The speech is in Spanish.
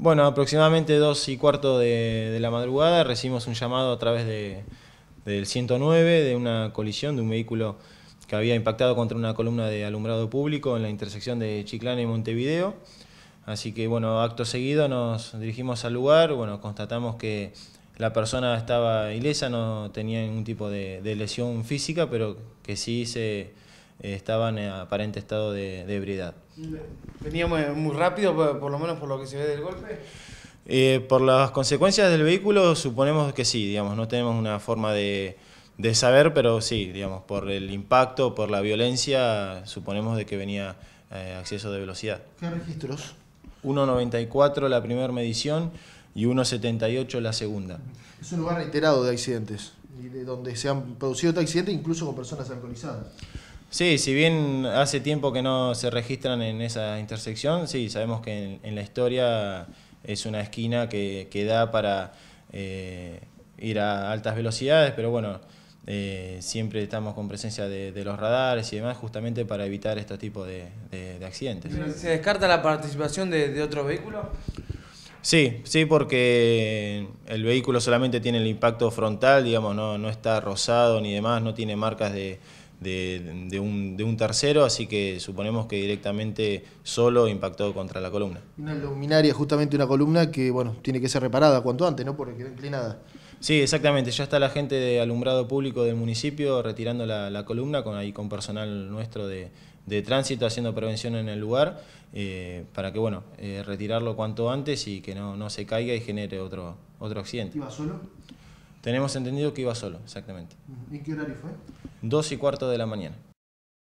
Bueno, aproximadamente dos y cuarto de, la madrugada recibimos un llamado a través de, del 109 de una colisión de un vehículo que había impactado contra una columna de alumbrado público en la intersección de Chiclana y Montevideo. Así que, bueno, acto seguido nos dirigimos al lugar, bueno, constatamos que la persona estaba ilesa, no tenía ningún tipo de lesión física, pero que sí se estaban en aparente estado de, de ebriedad. ¿Veníamos muy rápido, por, lo menos por lo que se ve del golpe? Eh, por las consecuencias del vehículo suponemos que sí, digamos, no tenemos una forma de, de, saber, pero sí, digamos, por el impacto, por la violencia, suponemos de que venía eh, acceso de velocidad. ¿Qué registros? 1.94 la primera medición y 1.78 la segunda. Es un lugar reiterado de accidentes, y de donde se han producido accidentes incluso con personas alcoholizadas. Sí, si bien hace tiempo que no se registran en esa intersección, sí, sabemos que en, la historia es una esquina que, que da para eh, ir a altas velocidades, pero bueno, eh, siempre estamos con presencia de, los radares y demás justamente para evitar este tipo de, de, accidentes. ¿Se descarta la participación de, otro vehículo. Sí, sí, porque el vehículo solamente tiene el impacto frontal, digamos, no, no está rosado ni demás, no tiene marcas de de, de, un, de, un, tercero, así que suponemos que directamente solo impactó contra la columna. Una luminaria, justamente una columna que bueno tiene que ser reparada cuanto antes, ¿no? Porque quedó inclinada. Sí, exactamente. Ya está la gente de alumbrado público del municipio retirando la, columna, con ahí con personal nuestro de, tránsito haciendo prevención en el lugar, eh, para que bueno, eh, retirarlo cuanto antes y que no, se caiga y genere otro, otro accidente. ¿Iba solo? Tenemos entendido que iba solo, exactamente. ¿Y qué horario fue? Dos y cuarto de la mañana.